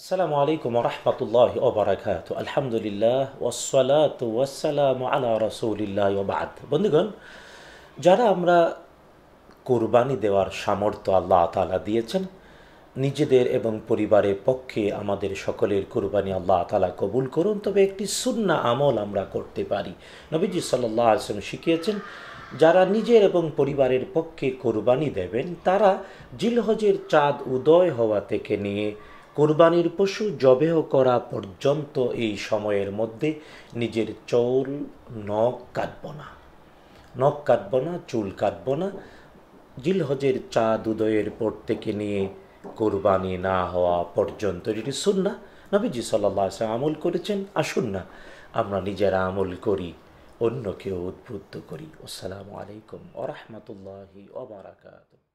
আসসালামু আলাইকুম রহমতুল্লাহ ওবরাকাত আলহামদুলিল্লাহ ওসলাত ওয়াসালাম আলা রসৌলিল্লাহ ওবাদ বন্ধুগণ যারা আমরা কোরবানি দেওয়ার সামর্থ্য আল্লাহ তালা দিয়েছেন নিজেদের এবং পরিবারের পক্ষে আমাদের সকলের কোরবানি আল্লাহ তালা কবুল করুন তবে একটি সুন্না আমল আমরা করতে পারি নবীজি সাল্লাহ আসলাম শিখিয়েছেন যারা নিজের এবং পরিবারের পক্ষে কোরবানি দেবেন তারা জিলহজের চাঁদ উদয় হওয়া থেকে নিয়ে কোরবানির পশু জবেহ করা পর্যন্ত এই সময়ের মধ্যে নিজের চৌল নখ কাটব না নখ কাটব না চুল কাটব না জিলহজের চা দুদয়ের পর থেকে নিয়ে কোরবানি না হওয়া পর্যন্ত যেটি না নবীজি সাল্লাহ আমল করেছেন আসুন না আমরা নিজেরা আমল করি অন্যকেও উদ্বুদ্ধ করি আসসালামু আলাইকুম ওরহমতুল্লাহি ওবরাকাত